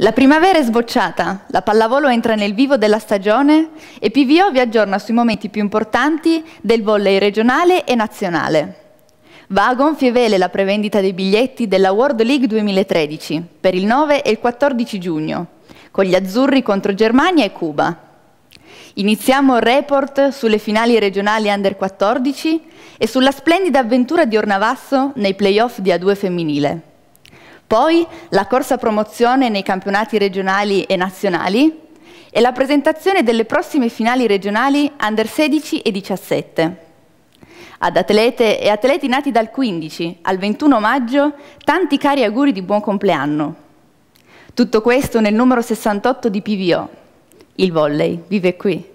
La primavera è sbocciata, la pallavolo entra nel vivo della stagione e PVO vi aggiorna sui momenti più importanti del volley regionale e nazionale. Va a gonfie vele la prevendita dei biglietti della World League 2013 per il 9 e il 14 giugno, con gli azzurri contro Germania e Cuba. Iniziamo il report sulle finali regionali under 14 e sulla splendida avventura di Ornavasso nei playoff di A2 femminile. Poi la corsa promozione nei campionati regionali e nazionali e la presentazione delle prossime finali regionali under 16 e 17. Ad atlete e atleti nati dal 15 al 21 maggio, tanti cari auguri di buon compleanno. Tutto questo nel numero 68 di PVO. Il volley vive qui.